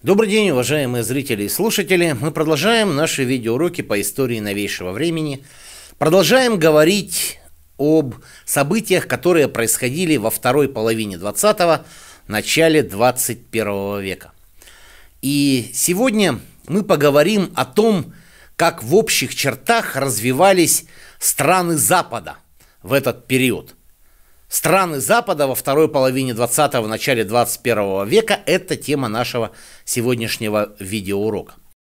Добрый день, уважаемые зрители и слушатели. Мы продолжаем наши видеоуроки по истории новейшего времени. Продолжаем говорить об событиях, которые происходили во второй половине 20-го, начале 21 века. И сегодня мы поговорим о том, как в общих чертах развивались страны Запада в этот период. Страны Запада во второй половине 20-го, начале 21 века – это тема нашего сегодняшнего видеоурока.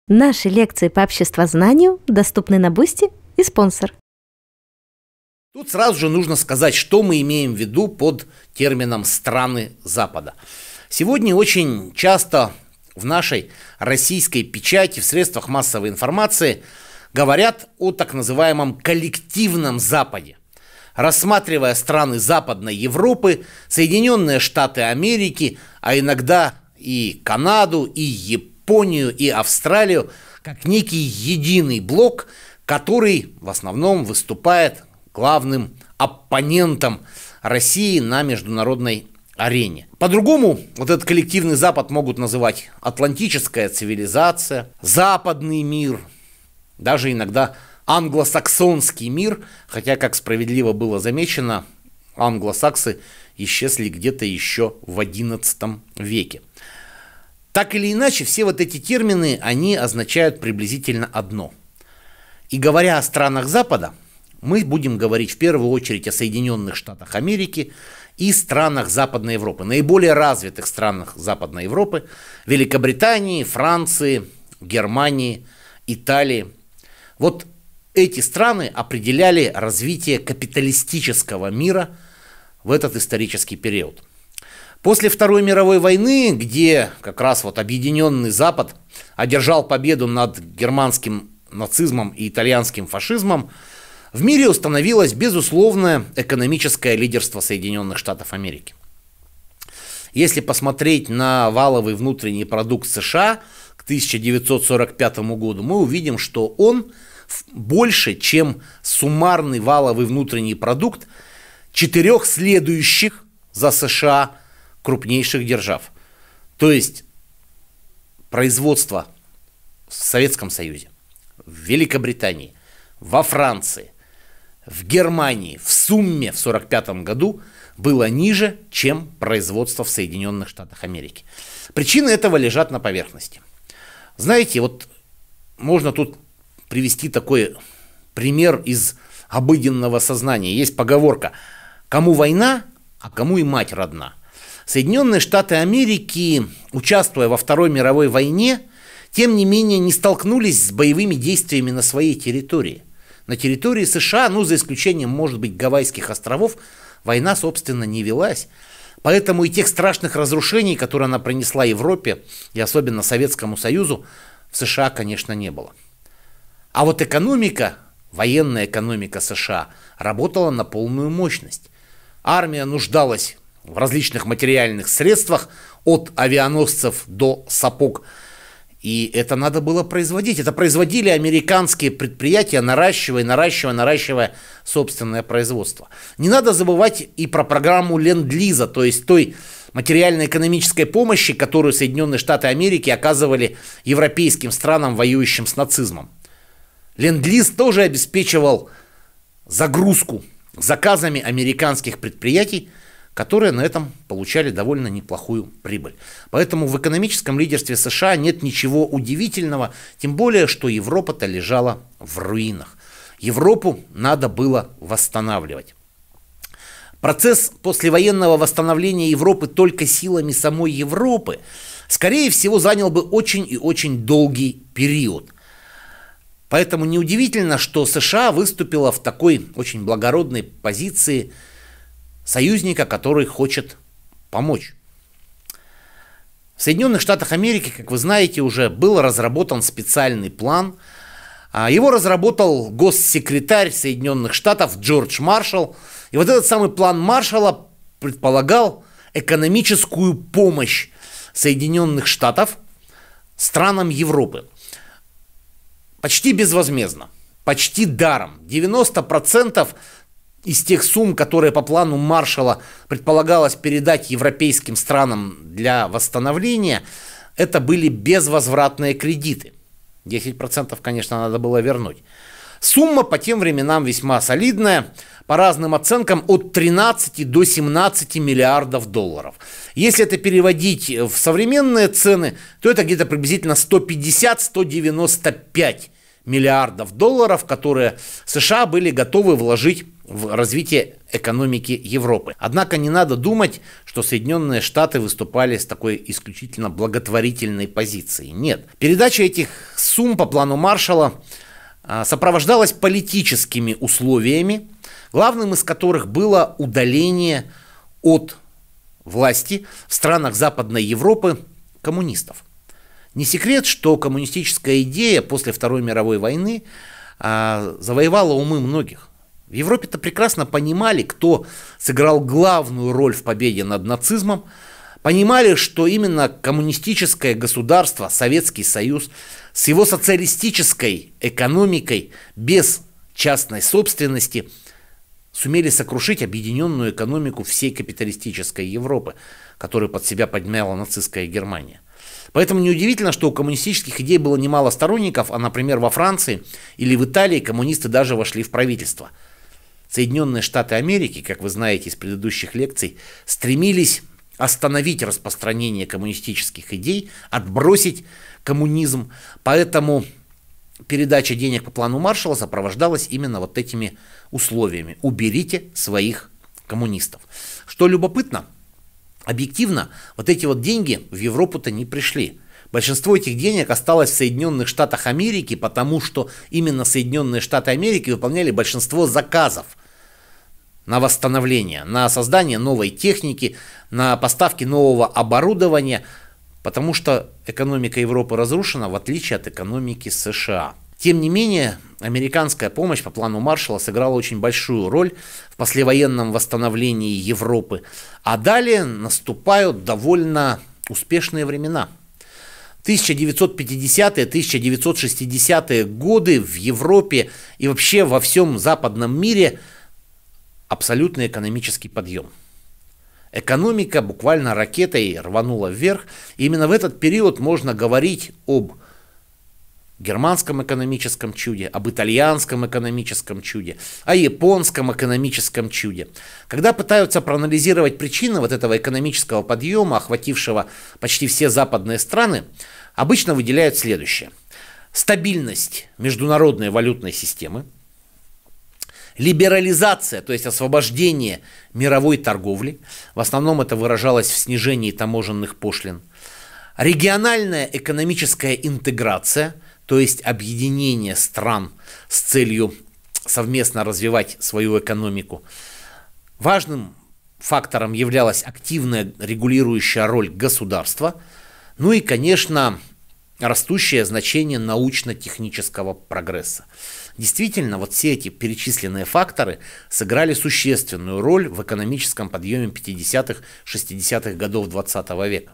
Наши лекции по обществознанию доступны на Бусти и спонсор. Тут сразу же нужно сказать, что мы имеем в виду под термином «страны Запада». Сегодня очень часто в нашей российской печати, в средствах массовой информации говорят о так называемом коллективном Западе рассматривая страны Западной Европы, Соединенные Штаты Америки, а иногда и Канаду, и Японию, и Австралию, как некий единый блок, который в основном выступает главным оппонентом России на международной арене. По-другому вот этот коллективный Запад могут называть атлантическая цивилизация, западный мир, даже иногда англосаксонский мир, хотя, как справедливо было замечено, англосаксы исчезли где-то еще в XI веке. Так или иначе, все вот эти термины, они означают приблизительно одно. И говоря о странах Запада, мы будем говорить в первую очередь о Соединенных Штатах Америки и странах Западной Европы, наиболее развитых странах Западной Европы, Великобритании, Франции, Германии, Италии. Вот эти страны определяли развитие капиталистического мира в этот исторический период. После Второй мировой войны, где как раз вот Объединенный Запад одержал победу над германским нацизмом и итальянским фашизмом, в мире установилось безусловное экономическое лидерство Соединенных Штатов Америки. Если посмотреть на валовый внутренний продукт США к 1945 году, мы увидим, что он – больше, чем суммарный валовый внутренний продукт четырех следующих за США крупнейших держав. То есть производство в Советском Союзе, в Великобритании, во Франции, в Германии в сумме в 1945 году было ниже, чем производство в Соединенных Штатах Америки. Причины этого лежат на поверхности. Знаете, вот можно тут привести такой пример из обыденного сознания. Есть поговорка «Кому война, а кому и мать родна». Соединенные Штаты Америки, участвуя во Второй мировой войне, тем не менее не столкнулись с боевыми действиями на своей территории. На территории США, ну за исключением, может быть, Гавайских островов, война, собственно, не велась. Поэтому и тех страшных разрушений, которые она принесла Европе и особенно Советскому Союзу, в США, конечно, не было. А вот экономика, военная экономика США, работала на полную мощность. Армия нуждалась в различных материальных средствах, от авианосцев до сапог. И это надо было производить. Это производили американские предприятия, наращивая, наращивая, наращивая собственное производство. Не надо забывать и про программу Ленд-Лиза, то есть той материально-экономической помощи, которую Соединенные Штаты Америки оказывали европейским странам, воюющим с нацизмом. Ленд-лиз тоже обеспечивал загрузку заказами американских предприятий, которые на этом получали довольно неплохую прибыль. Поэтому в экономическом лидерстве США нет ничего удивительного, тем более, что Европа-то лежала в руинах. Европу надо было восстанавливать. Процесс послевоенного восстановления Европы только силами самой Европы, скорее всего, занял бы очень и очень долгий период – Поэтому неудивительно, что США выступила в такой очень благородной позиции союзника, который хочет помочь. В Соединенных Штатах Америки, как вы знаете, уже был разработан специальный план. А, его разработал госсекретарь Соединенных Штатов Джордж Маршалл. И вот этот самый план Маршалла предполагал экономическую помощь Соединенных Штатов странам Европы почти безвозмездно, почти даром. 90% из тех сумм, которые по плану Маршала предполагалось передать европейским странам для восстановления, это были безвозвратные кредиты. 10%, конечно, надо было вернуть. Сумма по тем временам весьма солидная, по разным оценкам от 13 до 17 миллиардов долларов. Если это переводить в современные цены, то это где-то приблизительно 150-195 миллиардов долларов, которые США были готовы вложить в развитие экономики Европы. Однако не надо думать, что Соединенные Штаты выступали с такой исключительно благотворительной позицией. Нет. Передача этих сумм по плану Маршалла а, сопровождалась политическими условиями, главным из которых было удаление от власти в странах Западной Европы коммунистов. Не секрет, что коммунистическая идея после Второй мировой войны а, завоевала умы многих. В Европе-то прекрасно понимали, кто сыграл главную роль в победе над нацизмом, понимали, что именно коммунистическое государство, Советский Союз – с его социалистической экономикой без частной собственности сумели сокрушить объединенную экономику всей капиталистической Европы, которую под себя подняла нацистская Германия. Поэтому неудивительно, что у коммунистических идей было немало сторонников, а, например, во Франции или в Италии коммунисты даже вошли в правительство. Соединенные Штаты Америки, как вы знаете из предыдущих лекций, стремились остановить распространение коммунистических идей, отбросить коммунизм. Поэтому передача денег по плану Маршалла сопровождалась именно вот этими условиями. Уберите своих коммунистов. Что любопытно, объективно, вот эти вот деньги в Европу-то не пришли. Большинство этих денег осталось в Соединенных Штатах Америки, потому что именно Соединенные Штаты Америки выполняли большинство заказов на восстановление, на создание новой техники, на поставки нового оборудования – потому что экономика Европы разрушена, в отличие от экономики США. Тем не менее, американская помощь по плану Маршалла сыграла очень большую роль в послевоенном восстановлении Европы. А далее наступают довольно успешные времена. 1950-е, 1960-е годы в Европе и вообще во всем западном мире абсолютный экономический подъем. Экономика буквально ракетой рванула вверх. И именно в этот период можно говорить об германском экономическом чуде, об итальянском экономическом чуде, о японском экономическом чуде. Когда пытаются проанализировать причины вот этого экономического подъема, охватившего почти все западные страны, обычно выделяют следующее. Стабильность международной валютной системы – либерализация, то есть освобождение мировой торговли. В основном это выражалось в снижении таможенных пошлин. Региональная экономическая интеграция, то есть объединение стран с целью совместно развивать свою экономику. Важным фактором являлась активная регулирующая роль государства, ну и, конечно, растущее значение научно-технического прогресса. Действительно, вот все эти перечисленные факторы сыграли существенную роль в экономическом подъеме 50-х, 60-х годов 20 века.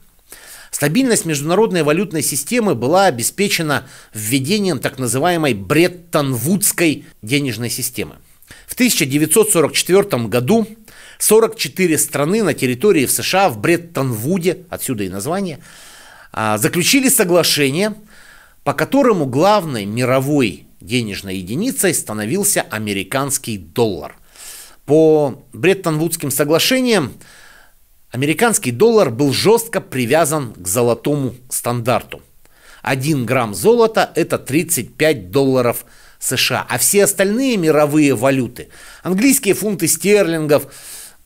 Стабильность международной валютной системы была обеспечена введением так называемой Бреттон-Вудской денежной системы. В 1944 году 44 страны на территории в США в Бреттон-Вуде, отсюда и название, а, заключили соглашение, по которому главной мировой денежной единицей становился американский доллар. По Бреттон-Вудским соглашениям американский доллар был жестко привязан к золотому стандарту. 1 грамм золота – это 35 долларов США, а все остальные мировые валюты – английские фунты стерлингов,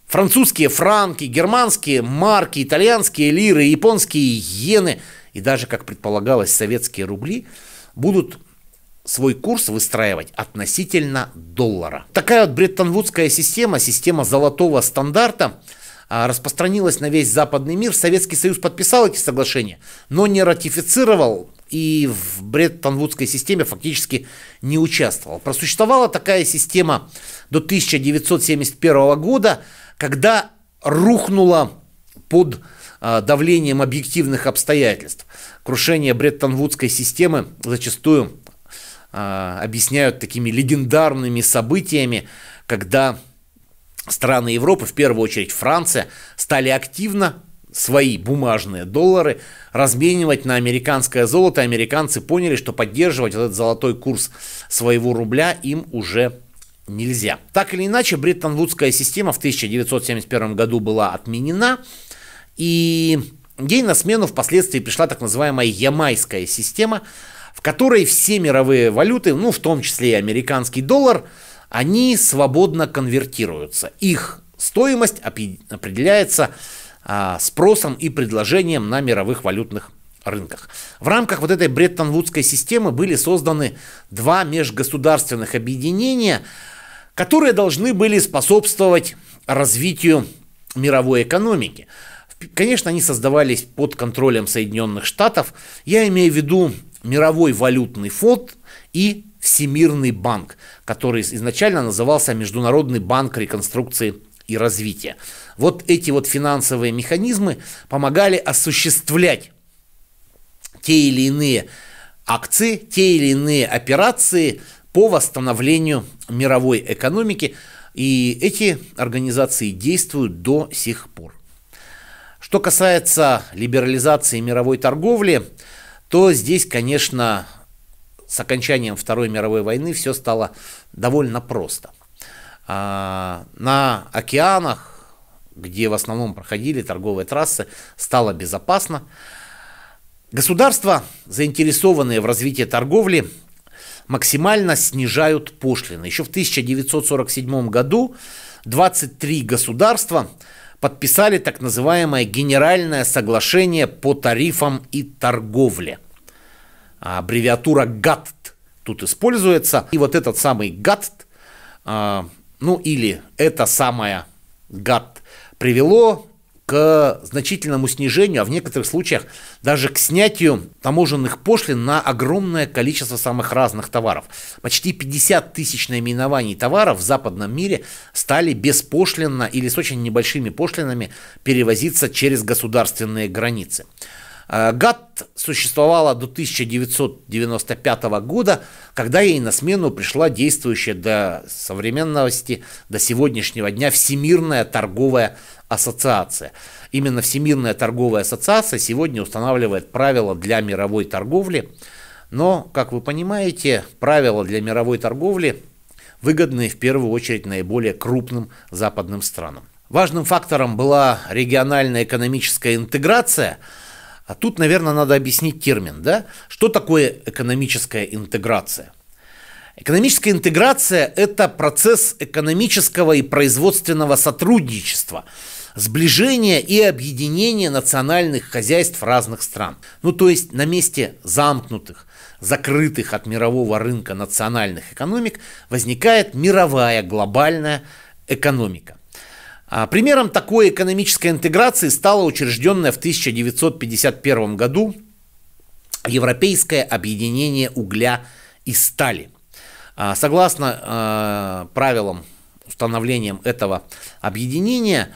французские франки, германские марки, итальянские лиры, японские иены и даже, как предполагалось, советские рубли – будут свой курс выстраивать относительно доллара. Такая вот бреттон-вудская система, система золотого стандарта, а, распространилась на весь западный мир. Советский Союз подписал эти соглашения, но не ратифицировал и в Бреттон-Вудской системе фактически не участвовал. Просуществовала такая система до 1971 года, когда рухнула под а, давлением объективных обстоятельств. Крушение Бреттон-Вудской системы зачастую а, объясняют такими легендарными событиями, когда страны Европы, в первую очередь Франция, стали активно свои бумажные доллары разменивать на американское золото. Американцы поняли, что поддерживать этот золотой курс своего рубля им уже нельзя. Так или иначе, Бреттон-Вудская система в 1971 году была отменена, и ей на смену впоследствии пришла так называемая ямайская система – в которой все мировые валюты, ну в том числе и американский доллар, они свободно конвертируются. Их стоимость определяется а, спросом и предложением на мировых валютных рынках. В рамках вот этой Бреттон-Вудской системы были созданы два межгосударственных объединения, которые должны были способствовать развитию мировой экономики. Конечно, они создавались под контролем Соединенных Штатов. Я имею в виду Мировой валютный фонд и Всемирный банк, который изначально назывался Международный банк реконструкции и развития. Вот эти вот финансовые механизмы помогали осуществлять те или иные акции, те или иные операции по восстановлению мировой экономики. И эти организации действуют до сих пор. Что касается либерализации мировой торговли, то здесь, конечно, с окончанием Второй мировой войны все стало довольно просто. А, на океанах, где в основном проходили торговые трассы, стало безопасно. Государства, заинтересованные в развитии торговли, максимально снижают пошлины. Еще в 1947 году 23 государства подписали так называемое Генеральное соглашение по тарифам и торговле. А, аббревиатура ГАТТ тут используется. И вот этот самый ГАТТ, а, ну или это самое ГАТТ, привело к значительному снижению, а в некоторых случаях даже к снятию таможенных пошлин на огромное количество самых разных товаров. Почти 50 тысяч наименований товаров в западном мире стали беспошлинно или с очень небольшими пошлинами перевозиться через государственные границы. Э, ГАТ существовала до 1995 года, когда ей на смену пришла действующая до современности, до сегодняшнего дня Всемирная торговая ассоциация. Именно Всемирная торговая ассоциация сегодня устанавливает правила для мировой торговли, но, как вы понимаете, правила для мировой торговли выгодны в первую очередь наиболее крупным западным странам. Важным фактором была региональная экономическая интеграция. А тут, наверное, надо объяснить термин, да? Что такое экономическая интеграция? Экономическая интеграция – это процесс экономического и производственного сотрудничества – сближение и объединение национальных хозяйств разных стран. Ну, то есть на месте замкнутых, закрытых от мирового рынка национальных экономик возникает мировая глобальная экономика. А, примером такой экономической интеграции стала учрежденная в 1951 году Европейское объединение угля и стали. А, согласно а, правилам установлением этого объединения,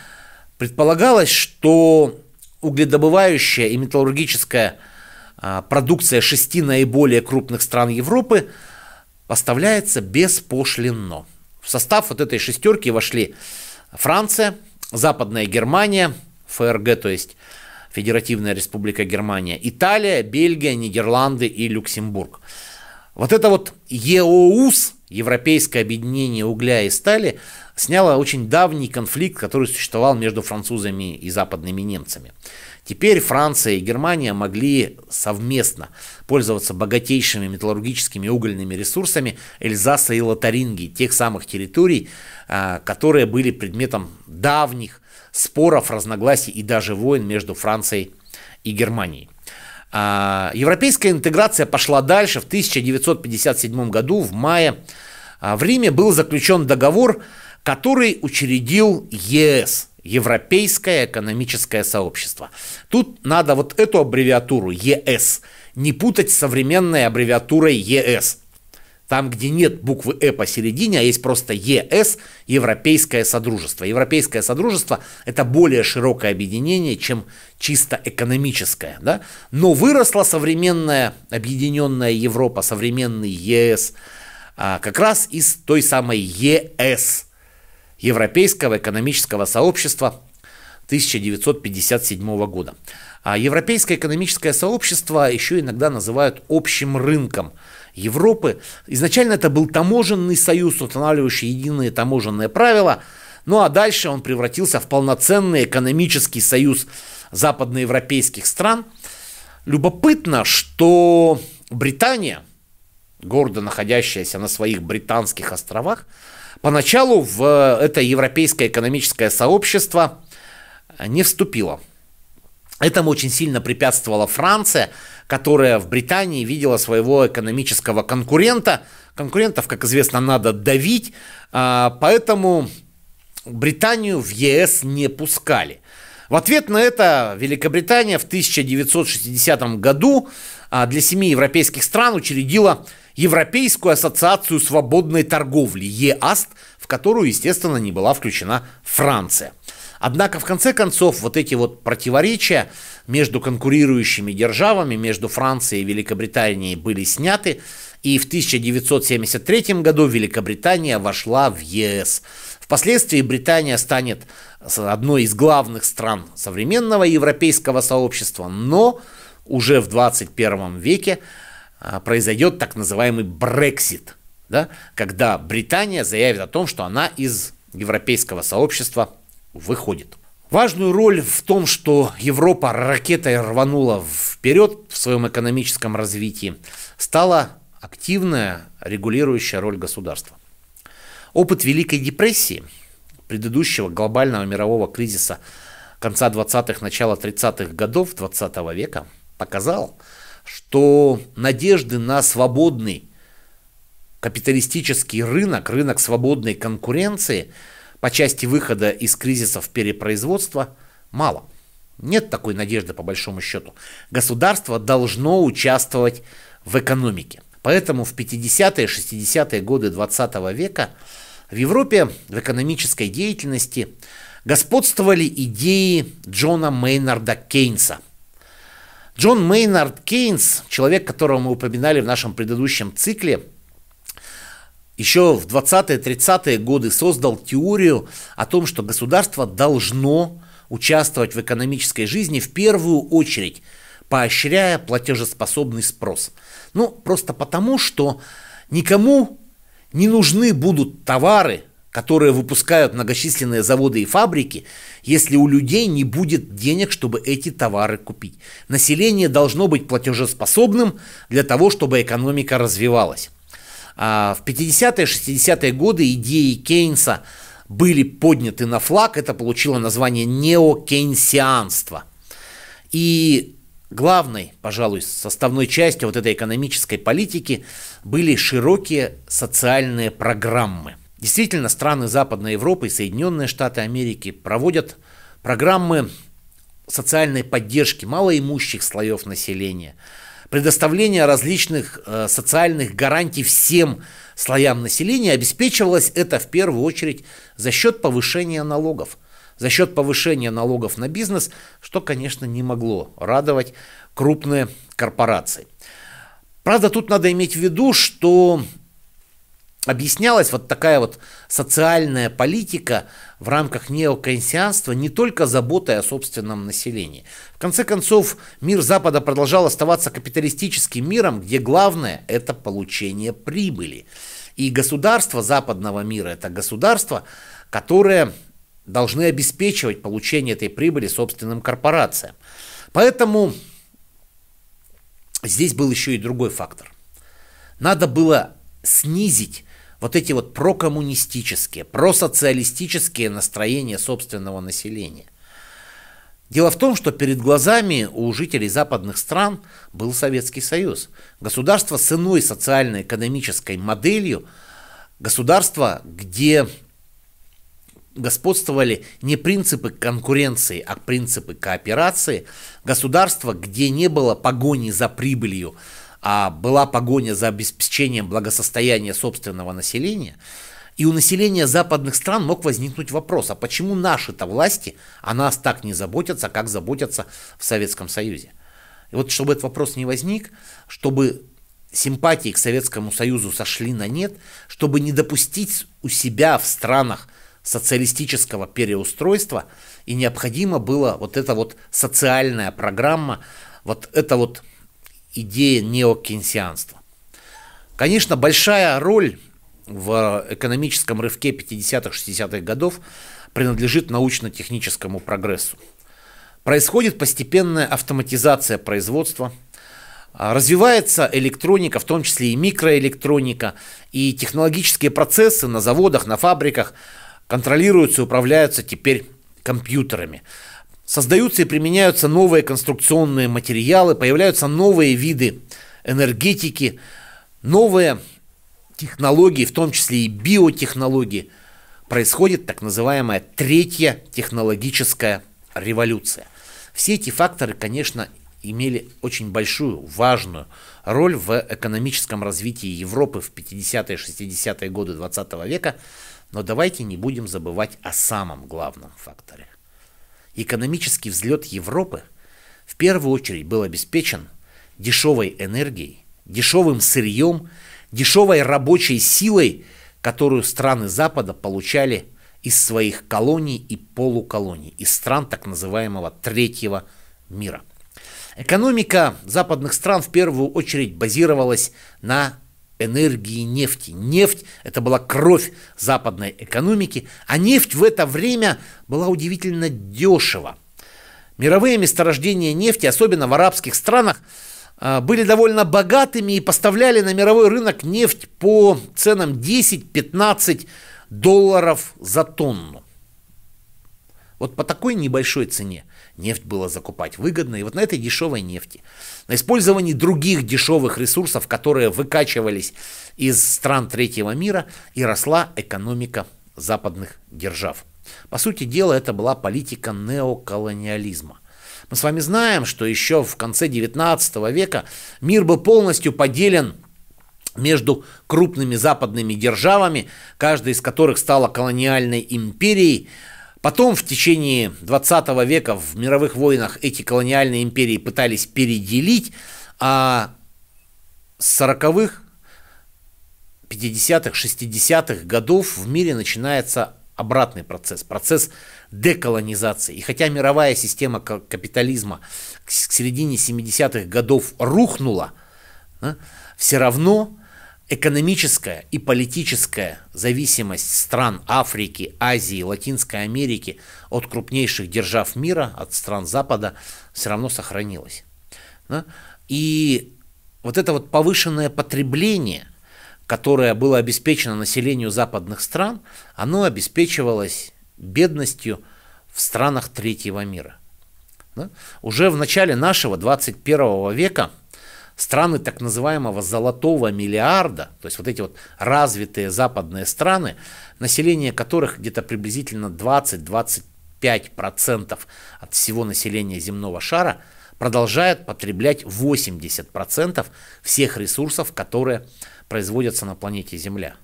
Предполагалось, что угледобывающая и металлургическая а, продукция шести наиболее крупных стран Европы поставляется беспошлинно. В состав вот этой шестерки вошли Франция, Западная Германия, ФРГ, то есть Федеративная Республика Германия, Италия, Бельгия, Нидерланды и Люксембург. Вот это вот ЕОУС, Европейское объединение угля и стали, сняло очень давний конфликт, который существовал между французами и западными немцами. Теперь Франция и Германия могли совместно пользоваться богатейшими металлургическими угольными ресурсами Эльзаса и Лотарингии, тех самых территорий, а, которые были предметом давних споров, разногласий и даже войн между Францией и Германией. А, европейская интеграция пошла дальше. В 1957 году, в мае, а, в Риме был заключен договор, который учредил ЕС, Европейское экономическое сообщество. Тут надо вот эту аббревиатуру ЕС не путать с современной аббревиатурой ЕС. Там, где нет буквы «э» посередине, а есть просто «ЕС» – Европейское Содружество. Европейское Содружество – это более широкое объединение, чем чисто экономическое. Да? Но выросла современная объединенная Европа, современный ЕС, а, как раз из той самой ЕС – Европейского экономического сообщества 1957 года. А Европейское экономическое сообщество еще иногда называют общим рынком – Европы. Изначально это был таможенный союз, устанавливающий единые таможенные правила. Ну а дальше он превратился в полноценный экономический союз западноевропейских стран. Любопытно, что Британия, гордо находящаяся на своих британских островах, поначалу в э, это европейское экономическое сообщество не вступила. Этому очень сильно препятствовала Франция, которая в Британии видела своего экономического конкурента. Конкурентов, как известно, надо давить, а, поэтому Британию в ЕС не пускали. В ответ на это Великобритания в 1960 году а, для семи европейских стран учредила Европейскую ассоциацию свободной торговли ЕАСТ, в которую, естественно, не была включена Франция. Однако, в конце концов, вот эти вот противоречия между конкурирующими державами, между Францией и Великобританией были сняты, и в 1973 году Великобритания вошла в ЕС. Впоследствии Британия станет одной из главных стран современного европейского сообщества, но уже в 21 веке а, произойдет так называемый Брексит, да, когда Британия заявит о том, что она из европейского сообщества выходит. Важную роль в том, что Европа ракетой рванула вперед в своем экономическом развитии, стала активная регулирующая роль государства. Опыт Великой депрессии, предыдущего глобального мирового кризиса конца 20-х, начала 30-х годов 20 -го века, показал, что надежды на свободный капиталистический рынок, рынок свободной конкуренции – по части выхода из кризисов перепроизводства мало. Нет такой надежды по большому счету. Государство должно участвовать в экономике. Поэтому в 50-е, 60-е годы 20 века в Европе в экономической деятельности господствовали идеи Джона Мейнарда Кейнса. Джон Мейнард Кейнс, человек, которого мы упоминали в нашем предыдущем цикле, еще в 20-30-е годы создал теорию о том, что государство должно участвовать в экономической жизни в первую очередь, поощряя платежеспособный спрос. Ну, просто потому, что никому не нужны будут товары, которые выпускают многочисленные заводы и фабрики, если у людей не будет денег, чтобы эти товары купить. Население должно быть платежеспособным для того, чтобы экономика развивалась. А, в 50-е, 60-е годы идеи Кейнса были подняты на флаг, это получило название неокейнсианство. И главной, пожалуй, составной частью вот этой экономической политики были широкие социальные программы. Действительно, страны Западной Европы и Соединенные Штаты Америки проводят программы социальной поддержки малоимущих слоев населения – предоставление различных э, социальных гарантий всем слоям населения обеспечивалось это в первую очередь за счет повышения налогов. За счет повышения налогов на бизнес, что, конечно, не могло радовать крупные корпорации. Правда, тут надо иметь в виду, что объяснялась вот такая вот социальная политика в рамках неоконсианства не только заботой о собственном населении. В конце концов, мир Запада продолжал оставаться капиталистическим миром, где главное – это получение прибыли. И государства западного мира – это государства, которые должны обеспечивать получение этой прибыли собственным корпорациям. Поэтому здесь был еще и другой фактор. Надо было снизить вот эти вот прокоммунистические, просоциалистические настроения собственного населения. Дело в том, что перед глазами у жителей западных стран был Советский Союз. Государство с иной социально-экономической моделью, государство, где господствовали не принципы конкуренции, а принципы кооперации, государство, где не было погони за прибылью, а была погоня за обеспечением благосостояния собственного населения, и у населения западных стран мог возникнуть вопрос, а почему наши-то власти о нас так не заботятся, как заботятся в Советском Союзе? И вот чтобы этот вопрос не возник, чтобы симпатии к Советскому Союзу сошли на нет, чтобы не допустить у себя в странах социалистического переустройства, и необходимо было вот эта вот социальная программа, вот это вот Идея неокенсианства. Конечно, большая роль в экономическом рывке 50-60-х годов принадлежит научно-техническому прогрессу. Происходит постепенная автоматизация производства, а, развивается электроника, в том числе и микроэлектроника, и технологические процессы на заводах, на фабриках контролируются и управляются теперь компьютерами. Создаются и применяются новые конструкционные материалы, появляются новые виды энергетики, новые технологии, в том числе и биотехнологии. Происходит так называемая третья технологическая революция. Все эти факторы, конечно, имели очень большую, важную роль в экономическом развитии Европы в 50-е, 60-е годы 20 века. Но давайте не будем забывать о самом главном факторе. Экономический взлет Европы в первую очередь был обеспечен дешевой энергией, дешевым сырьем, дешевой рабочей силой, которую страны Запада получали из своих колоний и полуколоний, из стран так называемого третьего мира. Экономика западных стран в первую очередь базировалась на энергии нефти. Нефть – это была кровь западной экономики, а нефть в это время была удивительно дешево. Мировые месторождения нефти, особенно в арабских странах, а, были довольно богатыми и поставляли на мировой рынок нефть по ценам 10-15 долларов за тонну. Вот по такой небольшой цене – Нефть было закупать выгодно, и вот на этой дешевой нефти, на использовании других дешевых ресурсов, которые выкачивались из стран третьего мира, и росла экономика западных держав. По сути дела, это была политика неоколониализма. Мы с вами знаем, что еще в конце 19 века мир был полностью поделен между крупными западными державами, каждая из которых стала колониальной империей, Потом в течение 20 века в мировых войнах эти колониальные империи пытались переделить, а с 40-х, 50-х, 60-х годов в мире начинается обратный процесс, процесс деколонизации. И хотя мировая система капитализма к середине 70-х годов рухнула, а, все равно экономическая и политическая зависимость стран Африки, Азии, Латинской Америки от крупнейших держав мира, от стран Запада, все равно сохранилась. Да? И вот это вот повышенное потребление, которое было обеспечено населению западных стран, оно обеспечивалось бедностью в странах третьего мира. Да? Уже в начале нашего 21 века – страны так называемого золотого миллиарда, то есть вот эти вот развитые западные страны, население которых где-то приблизительно 20-25% от всего населения земного шара, продолжает потреблять 80% всех ресурсов, которые производятся на планете Земля.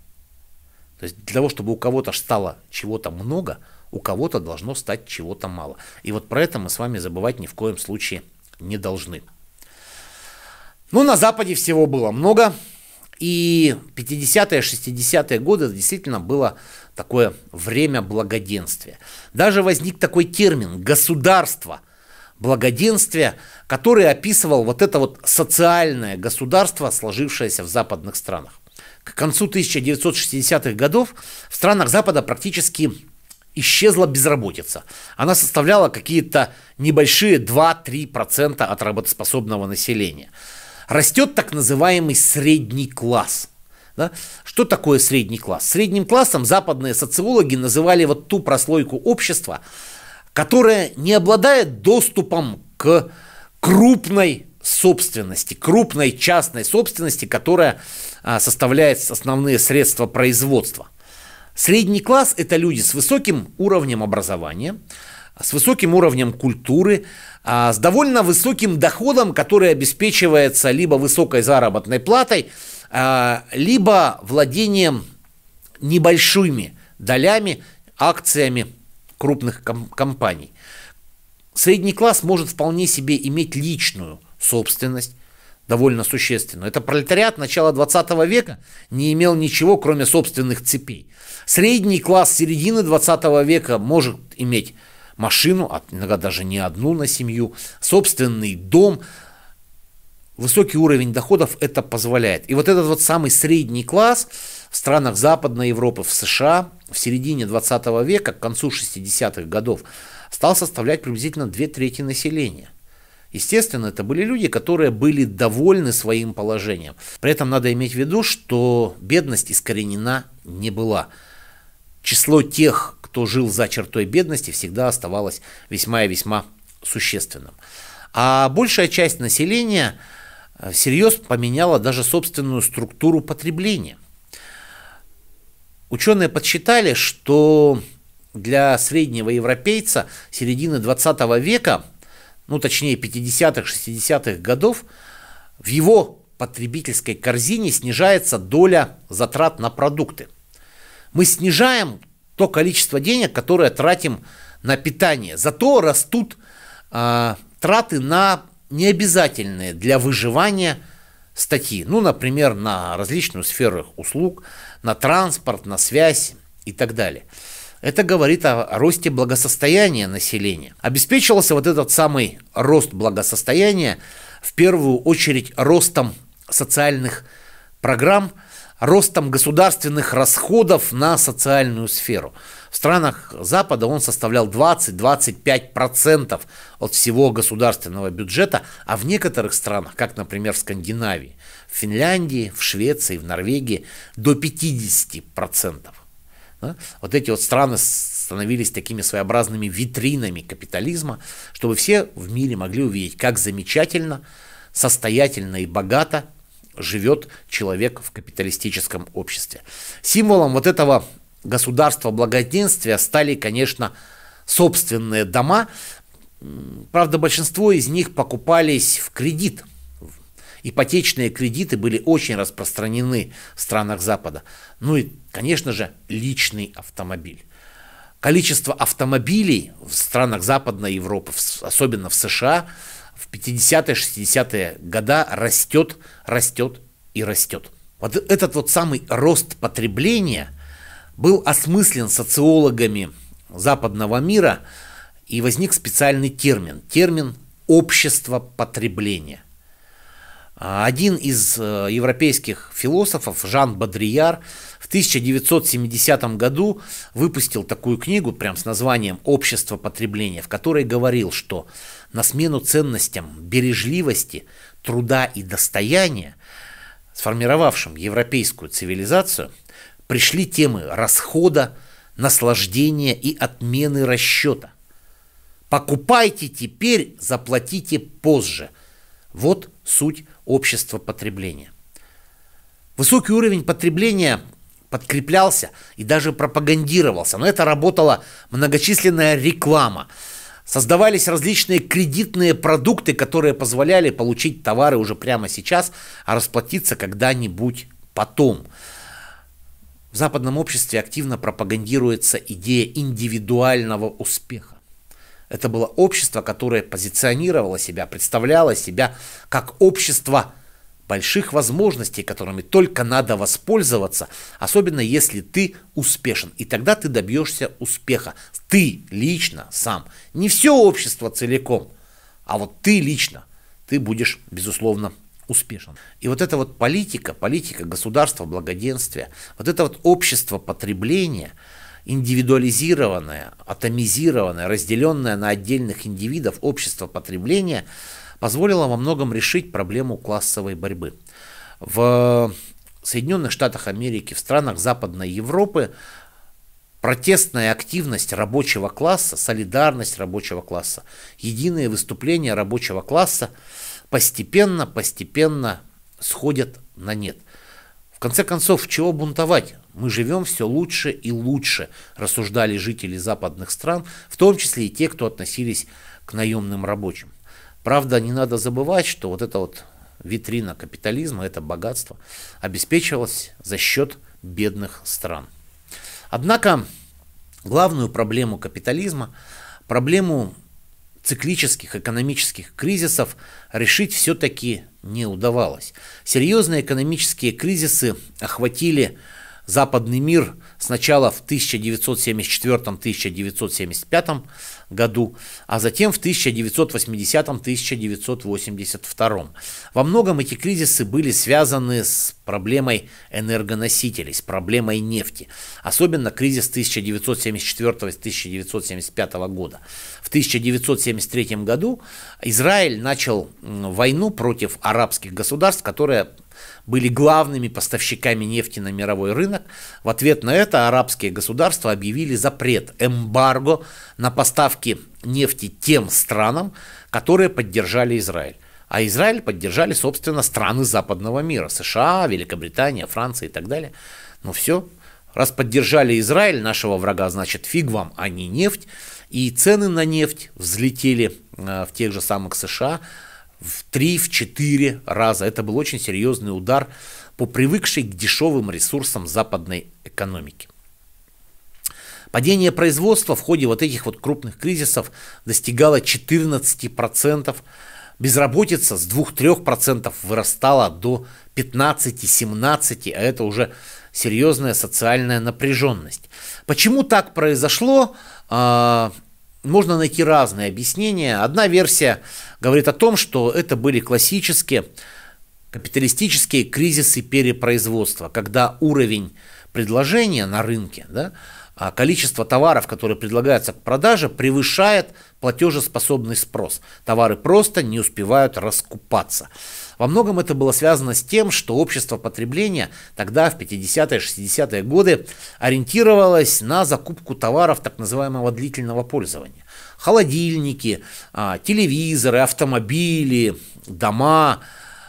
То есть для того, чтобы у кого-то стало чего-то много, у кого-то должно стать чего-то мало. И вот про это мы с вами забывать ни в коем случае не должны. Ну, на Западе всего было много. И 50-е, 60-е годы действительно было такое время благоденствия. Даже возник такой термин «государство», благоденствия, который описывал вот это вот социальное государство, сложившееся в западных странах. К концу 1960-х годов в странах Запада практически исчезла безработица. Она составляла какие-то небольшие 2-3% от работоспособного населения. Растет так называемый средний класс. Да? Что такое средний класс? Средним классом западные социологи называли вот ту прослойку общества, которая не обладает доступом к крупной собственности, крупной частной собственности, которая а, составляет основные средства производства. Средний класс – это люди с высоким уровнем образования, с высоким уровнем культуры, а, с довольно высоким доходом, который обеспечивается либо высокой заработной платой, а, либо владением небольшими долями, акциями крупных компаний. Средний класс может вполне себе иметь личную собственность, довольно существенную. Это пролетариат начала 20 века не имел ничего, кроме собственных цепей. Средний класс середины 20 века может иметь машину, а иногда даже не одну на семью, собственный дом. Высокий уровень доходов это позволяет. И вот этот вот самый средний класс в странах Западной Европы, в США в середине 20 века, к концу 60-х годов, стал составлять приблизительно две трети населения. Естественно, это были люди, которые были довольны своим положением. При этом надо иметь в виду, что бедность искоренена не была. Число тех кто жил за чертой бедности, всегда оставалось весьма и весьма существенным. А большая часть населения э, всерьез поменяла даже собственную структуру потребления. Ученые подсчитали, что для среднего европейца середины 20 века, ну точнее 50-х, 60-х годов, в его потребительской корзине снижается доля затрат на продукты. Мы снижаем то количество денег, которое тратим на питание. Зато растут э, траты на необязательные для выживания статьи. Ну, например, на различную сферу услуг, на транспорт, на связь и так далее. Это говорит о росте благосостояния населения. Обеспечивался вот этот самый рост благосостояния в первую очередь ростом социальных программ – ростом государственных расходов на социальную сферу. В странах Запада он составлял 20-25% от всего государственного бюджета, а в некоторых странах, как, например, в Скандинавии, в Финляндии, в Швеции, в Норвегии, до 50%. Да? Вот эти вот страны становились такими своеобразными витринами капитализма, чтобы все в мире могли увидеть, как замечательно, состоятельно и богато живет человек в капиталистическом обществе. Символом вот этого государства благоденствия стали, конечно, собственные дома. Правда, большинство из них покупались в кредит. Ипотечные кредиты были очень распространены в странах Запада. Ну и, конечно же, личный автомобиль. Количество автомобилей в странах Западной Европы, особенно в США, в 50-е, 60-е года растет, растет и растет. Вот этот вот самый рост потребления был осмыслен социологами западного мира, и возник специальный термин, термин «общество потребления». Один из э, европейских философов, Жан Бодрияр, в 1970 году выпустил такую книгу, прям с названием «Общество потребления», в которой говорил, что на смену ценностям бережливости, труда и достояния, сформировавшим европейскую цивилизацию, пришли темы расхода, наслаждения и отмены расчета. Покупайте теперь, заплатите позже. Вот суть общества потребления. Высокий уровень потребления подкреплялся и даже пропагандировался, но это работала многочисленная реклама – Создавались различные кредитные продукты, которые позволяли получить товары уже прямо сейчас, а расплатиться когда-нибудь потом. В западном обществе активно пропагандируется идея индивидуального успеха. Это было общество, которое позиционировало себя, представляло себя как общество больших возможностей, которыми только надо воспользоваться, особенно если ты успешен. И тогда ты добьешься успеха. Ты лично сам. Не все общество целиком, а вот ты лично. Ты будешь, безусловно, успешен. И вот эта вот политика, политика государства благоденствия, вот это вот общество потребления, индивидуализированное, атомизированное, разделенное на отдельных индивидов общество потребления – позволила во многом решить проблему классовой борьбы. В Соединенных Штатах Америки, в странах Западной Европы протестная активность рабочего класса, солидарность рабочего класса, единые выступления рабочего класса постепенно, постепенно сходят на нет. В конце концов, чего бунтовать? Мы живем все лучше и лучше, рассуждали жители западных стран, в том числе и те, кто относились к наемным рабочим. Правда, не надо забывать, что вот эта вот витрина капитализма, это богатство, обеспечивалось за счет бедных стран. Однако главную проблему капитализма, проблему циклических экономических кризисов решить все-таки не удавалось. Серьезные экономические кризисы охватили западный мир сначала в 1974-1975 году, а затем в 1980-1982. Во многом эти кризисы были связаны с проблемой энергоносителей, с проблемой нефти, особенно кризис 1974-1975 года. В 1973 году Израиль начал войну против арабских государств, которая были главными поставщиками нефти на мировой рынок. В ответ на это арабские государства объявили запрет, эмбарго на поставки нефти тем странам, которые поддержали Израиль. А Израиль поддержали, собственно, страны западного мира. США, Великобритания, Франция и так далее. Ну все, раз поддержали Израиль, нашего врага, значит фиг вам, а не нефть. И цены на нефть взлетели э, в тех же самых США в 3-4 раза. Это был очень серьезный удар по привыкшей к дешевым ресурсам западной экономики. Падение производства в ходе вот этих вот крупных кризисов достигало 14%. Безработица с 2-3% вырастала до 15-17, а это уже серьезная социальная напряженность. Почему так произошло? А, можно найти разные объяснения. Одна версия говорит о том, что это были классические капиталистические кризисы перепроизводства, когда уровень предложения на рынке, да, а количество товаров, которые предлагаются к продаже, превышает платежеспособный спрос. Товары просто не успевают раскупаться. Во многом это было связано с тем, что общество потребления тогда, в 50-е, 60-е годы, ориентировалось на закупку товаров так называемого длительного пользования. Холодильники, а, телевизоры, автомобили, дома,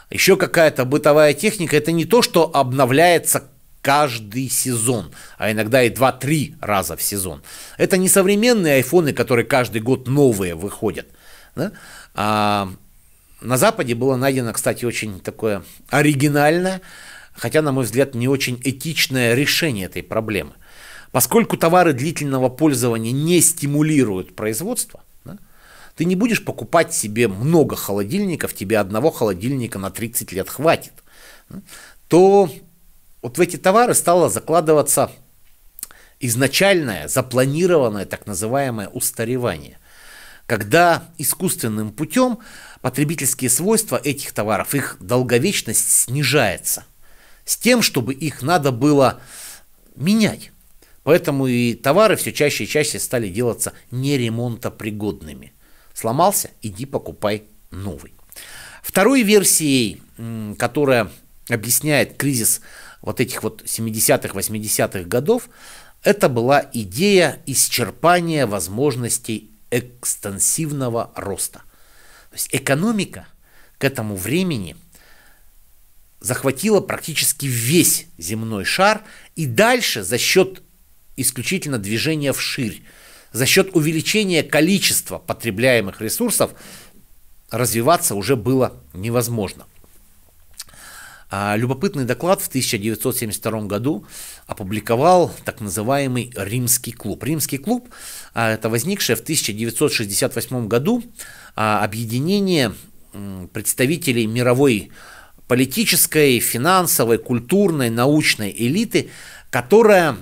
еще какая-то бытовая техника – это не то, что обновляется каждый сезон, а иногда и 2-3 раза в сезон. Это не современные айфоны, которые каждый год новые выходят. Да? А, на Западе было найдено, кстати, очень такое оригинальное, хотя, на мой взгляд, не очень этичное решение этой проблемы. Поскольку товары длительного пользования не стимулируют производство, да, ты не будешь покупать себе много холодильников, тебе одного холодильника на 30 лет хватит, да, то вот в эти товары стало закладываться изначальное, запланированное так называемое устаревание, когда искусственным путем потребительские свойства этих товаров, их долговечность снижается. С тем, чтобы их надо было менять. Поэтому и товары все чаще и чаще стали делаться неремонтопригодными. Сломался, иди покупай новый. Второй версией, которая объясняет кризис вот этих вот 70-х, 80-х годов, это была идея исчерпания возможностей экстенсивного роста. То есть экономика к этому времени захватила практически весь земной шар и дальше за счет исключительно движения вширь, за счет увеличения количества потребляемых ресурсов развиваться уже было невозможно. А, любопытный доклад в 1972 году опубликовал так называемый Римский клуб. Римский клуб – а, это возникшее в 1968 году а, объединение представителей мировой политической, финансовой, культурной, научной элиты, которая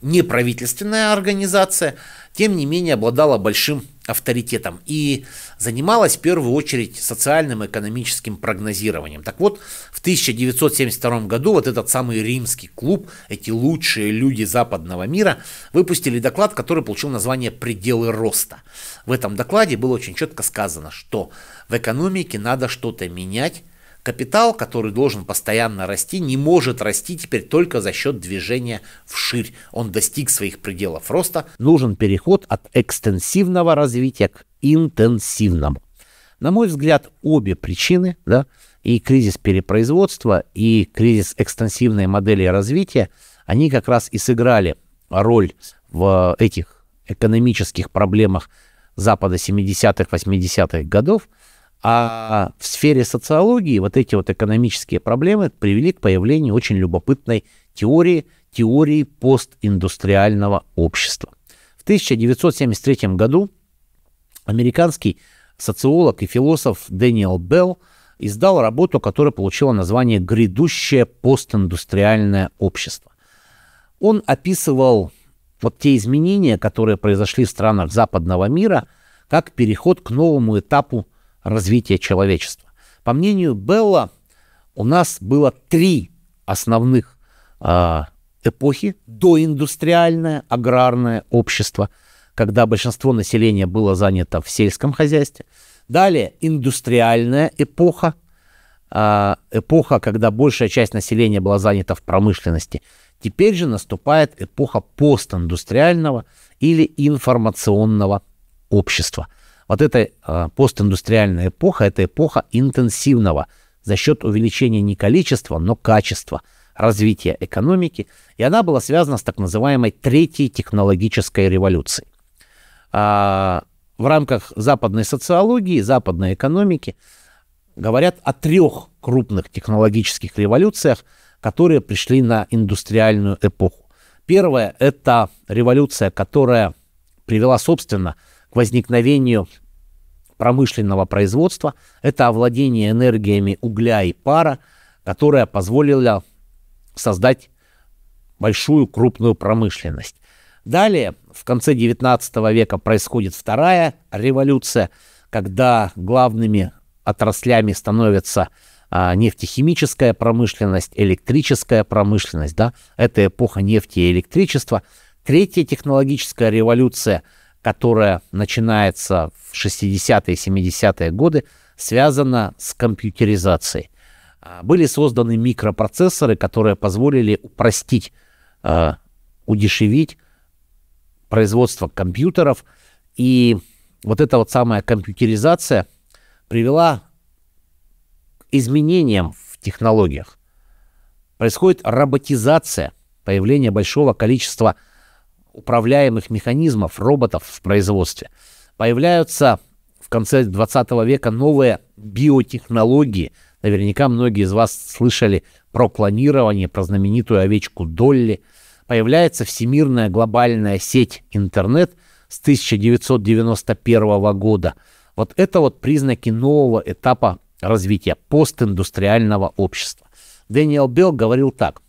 неправительственная организация – тем не менее обладала большим авторитетом и занималась в первую очередь социальным и экономическим прогнозированием. Так вот, в 1972 году вот этот самый римский клуб, эти лучшие люди западного мира, выпустили доклад, который получил название «Пределы роста». В этом докладе было очень четко сказано, что в экономике надо что-то менять, Капитал, который должен постоянно расти, не может расти теперь только за счет движения вширь. Он достиг своих пределов роста. Нужен переход от экстенсивного развития к интенсивному. На мой взгляд, обе причины, да, и кризис перепроизводства, и кризис экстенсивной модели развития, они как раз и сыграли роль в этих экономических проблемах Запада 70-х, 80-х годов – а в сфере социологии вот эти вот экономические проблемы привели к появлению очень любопытной теории, теории постиндустриального общества. В 1973 году американский социолог и философ Дэниел Белл издал работу, которая получила название «Грядущее постиндустриальное общество». Он описывал вот те изменения, которые произошли в странах западного мира, как переход к новому этапу развития человечества. По мнению Белла, у нас было три основных э, эпохи. Доиндустриальное, аграрное общество, когда большинство населения было занято в сельском хозяйстве. Далее индустриальная эпоха, э, эпоха, когда большая часть населения была занята в промышленности. Теперь же наступает эпоха постиндустриального или информационного общества – вот эта э, постиндустриальная эпоха – это эпоха интенсивного за счет увеличения не количества, но качества развития экономики, и она была связана с так называемой третьей технологической революцией. А, в рамках западной социологии, западной экономики говорят о трех крупных технологических революциях, которые пришли на индустриальную эпоху. Первая – это революция, которая привела, собственно, к возникновению промышленного производства. Это овладение энергиями угля и пара, которая позволила создать большую крупную промышленность. Далее, в конце 19 века происходит вторая революция, когда главными отраслями становятся а, нефтехимическая промышленность, электрическая промышленность. Да? Это эпоха нефти и электричества. Третья технологическая революция – которая начинается в 60-е и 70-е годы, связана с компьютеризацией. А, были созданы микропроцессоры, которые позволили упростить, а, удешевить производство компьютеров. И вот эта вот самая компьютеризация привела к изменениям в технологиях. Происходит роботизация, появление большого количества компьютеров управляемых механизмов, роботов в производстве. Появляются в конце 20 века новые биотехнологии. Наверняка многие из вас слышали про клонирование, про знаменитую овечку Долли. Появляется всемирная глобальная сеть интернет с 1991 года. Вот это вот признаки нового этапа развития постиндустриального общества. Дэниел Белл говорил так.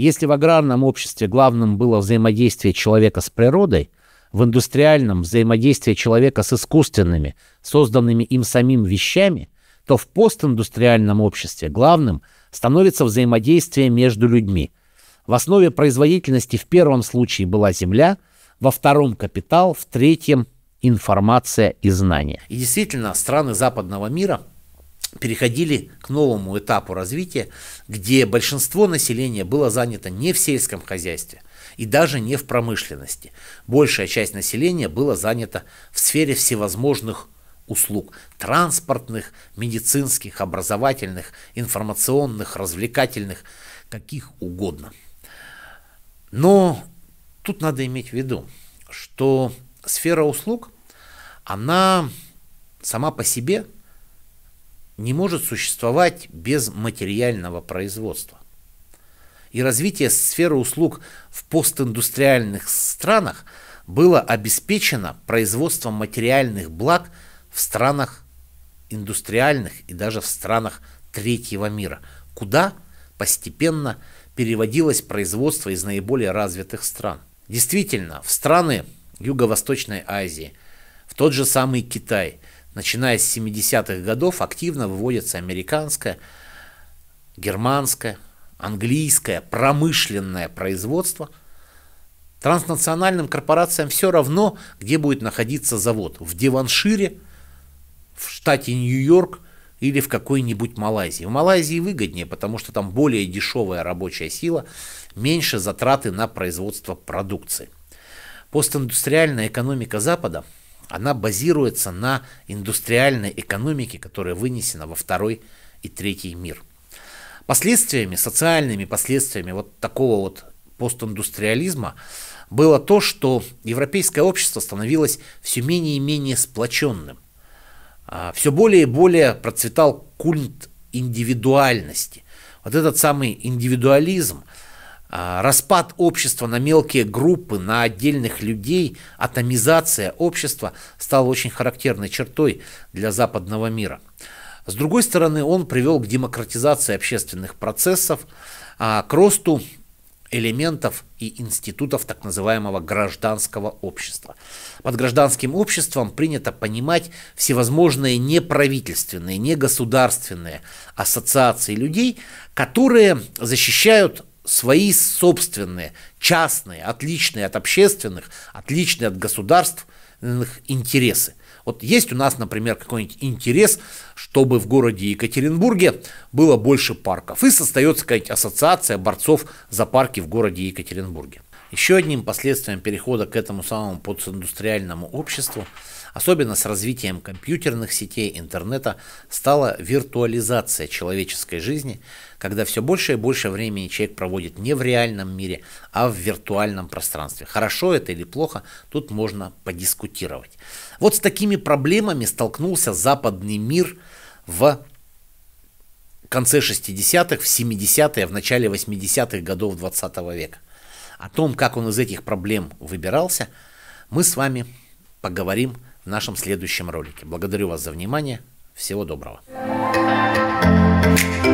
Если в аграрном обществе главным было взаимодействие человека с природой, в индустриальном взаимодействие человека с искусственными, созданными им самим вещами, то в постиндустриальном обществе главным становится взаимодействие между людьми. В основе производительности в первом случае была земля, во втором – капитал, в третьем – информация и знания. И действительно, страны западного мира – переходили к новому этапу развития, где большинство населения было занято не в сельском хозяйстве и даже не в промышленности. Большая часть населения была занята в сфере всевозможных услуг – транспортных, медицинских, образовательных, информационных, развлекательных, каких угодно. Но тут надо иметь в виду, что сфера услуг, она сама по себе – не может существовать без материального производства. И развитие сферы услуг в постиндустриальных странах было обеспечено производством материальных благ в странах индустриальных и даже в странах третьего мира, куда постепенно переводилось производство из наиболее развитых стран. Действительно, в страны Юго-Восточной Азии, в тот же самый Китай – начиная с 70-х годов, активно выводится американское, германское, английское промышленное производство. Транснациональным корпорациям все равно, где будет находиться завод. В Деваншире, в штате Нью-Йорк или в какой-нибудь Малайзии. В Малайзии выгоднее, потому что там более дешевая рабочая сила, меньше затраты на производство продукции. Постиндустриальная экономика Запада – она базируется на индустриальной экономике, которая вынесена во второй и третий мир. Последствиями, социальными последствиями вот такого вот постиндустриализма было то, что европейское общество становилось все менее и менее сплоченным. А, все более и более процветал культ индивидуальности. Вот этот самый индивидуализм – а, распад общества на мелкие группы, на отдельных людей, атомизация общества стала очень характерной чертой для западного мира. С другой стороны, он привел к демократизации общественных процессов, а, к росту элементов и институтов так называемого гражданского общества. Под гражданским обществом принято понимать всевозможные неправительственные, негосударственные ассоциации людей, которые защищают свои собственные, частные, отличные от общественных, отличные от государственных интересы. Вот есть у нас, например, какой-нибудь интерес, чтобы в городе Екатеринбурге было больше парков. И создается какая-нибудь ассоциация борцов за парки в городе Екатеринбурге. Еще одним последствием перехода к этому самому постиндустриальному обществу Особенно с развитием компьютерных сетей, интернета стала виртуализация человеческой жизни, когда все больше и больше времени человек проводит не в реальном мире, а в виртуальном пространстве. Хорошо это или плохо, тут можно подискутировать. Вот с такими проблемами столкнулся западный мир в конце 60-х, в 70-е, в начале 80-х годов 20 -го века. О том, как он из этих проблем выбирался, мы с вами поговорим в нашем следующем ролике. Благодарю вас за внимание. Всего доброго. thank you